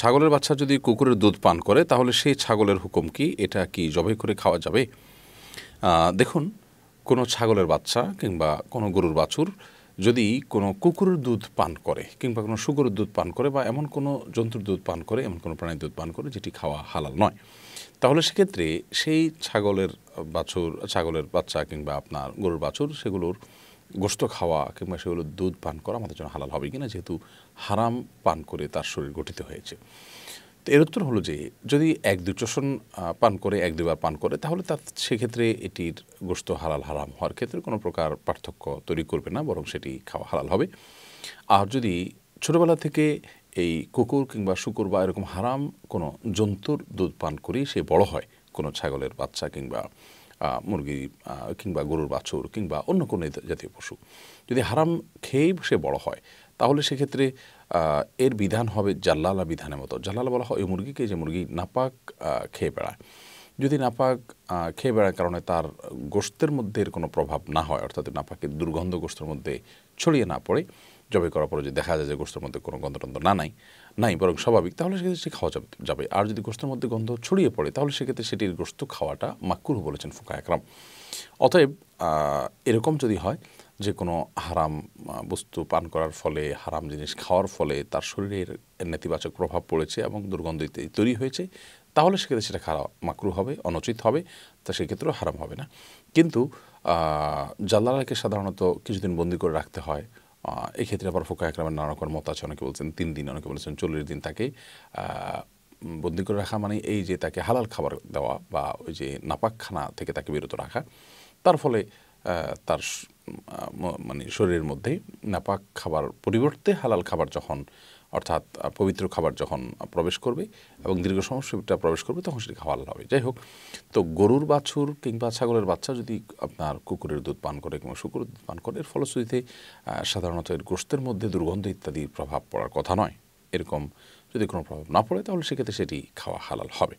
ছাগলের বাচ্চা যদি কুকুরের দুধ পান করে তাহলে সেই ছাগলের হুকুম কি এটা কি জবাই করে খাওয়া যাবে দেখুন কোনো ছাগলের বাচ্চা কিংবা কোনো গরুর বাছুর যদি কোনো কুকুরের দুধ পান করে কিংবা কোনো সুগুরের দুধ পান করে বা এমন কোনো জন্তুর দুধ পান করে এমন কোনো প্রাণীর দুধ পান করে যেটি খাওয়া হালাল নয় তাহলে সেক্ষেত্রে সেই ছাগলের বাছুর ছাগলের বাচ্চা কিংবা আপনার গরুর বাছুর সেগুলোর গোষ্ঠ খাওয়া কিংবা সেগুলো দুধ পান করা আমাদের জন্য হালাল হবে কিনা যেহেতু হারাম পান করে তার শরীর গঠিত হয়েছে তো এর উত্তর হলো যে যদি এক দু চষণ পান করে এক দুবার পান করে তাহলে তার সেক্ষেত্রে এটির গোষ্ঠ হালাল হারাম হওয়ার ক্ষেত্রে কোনো প্রকার পার্থক্য তৈরি করবে না বরং সেটি খাওয়া হালাল হবে আর যদি ছোটোবেলা থেকে এই কুকুর কিংবা শুকুর বা এরকম হারাম কোনো জন্তুর দুধ পান করি সে বড় হয় কোনো ছাগলের বাচ্চা কিংবা মুরগি কিংবা গরুর বাছুর কিংবা অন্য কোনো জাতীয় পশু যদি হারাম খেয়েই সে বড় হয় তাহলে সেক্ষেত্রে এর বিধান হবে জাল্লালা বিধানের মতো জাল্লালা বলা হয় ওই মুরগিকে যে মুরগি নাপাক খেয়ে বেড়ায় যদি নাপাক খেয়ে বেড়ার কারণে তার গোস্তের মধ্যে এর কোনো প্রভাব না হয় অর্থাৎ নাপাকের দুর্গন্ধ গোস্তের মধ্যে ছড়িয়ে না পড়ে জবে করার পরে যদি দেখা যায় যে গোস্তের মধ্যে কোনো গন্ধটন্ধ না নাই নাই বরং স্বাভাবিক তাহলে সেক্ষেত্রে সে খাওয়া যাবে আর যদি গোস্তের মধ্যে গন্ধ ছড়িয়ে পড়ে তাহলে সেক্ষেত্রে সেটির গোস্ত খাওয়াটা মাক্কুর বলেছেন ফুকা একরাম অতএব এরকম যদি হয় যে কোনো হারাম বস্তু পান করার ফলে হারাম জিনিস খাওয়ার ফলে তার শরীরের নেতিবাচক প্রভাব পড়েছে এবং দুর্গন্ধ তৈরি হয়েছে তাহলে সেক্ষেত্রে সেটা খারাপ মাকরু হবে অনুচিত হবে তা সেক্ষেত্রেও হারাম হবে না কিন্তু জাল্লালাকে সাধারণত কিছুদিন বন্দি করে রাখতে হয় এক্ষেত্রে আবার ফোকা একরামের নানা রকম মত আছে অনেকে বলছেন তিন দিন অনেকে বলেছেন চল্লিশ দিন তাকে বন্দি করে রাখা মানে এই যে তাকে হালাল খাবার দেওয়া বা ওই যে নাপাকখানা থেকে তাকে বিরত রাখা তার ফলে তার মানে শরীরের মধ্যে নাপাক খাবার পরিবর্তে হালাল খাবার যখন অর্থাৎ পবিত্র খাবার যখন প্রবেশ করবে এবং দীর্ঘ সময়টা প্রবেশ করবে তখন সেটি খাওয়া হবে যাই হোক তো গরুর বাছুর কিংবা ছাগলের বাচ্চা যদি আপনার কুকুরের দুধ পান করে কিংবা শুকুরের দুধ পান করে এর ফলশ্রুতিতে সাধারণত এর গোষ্ঠের মধ্যে দুর্গন্ধ ইত্যাদির প্রভাব পড়ার কথা নয় এরকম যদি কোনো প্রভাব না পড়ে তাহলে সেক্ষেত্রে সেটি খাওয়া হালাল হবে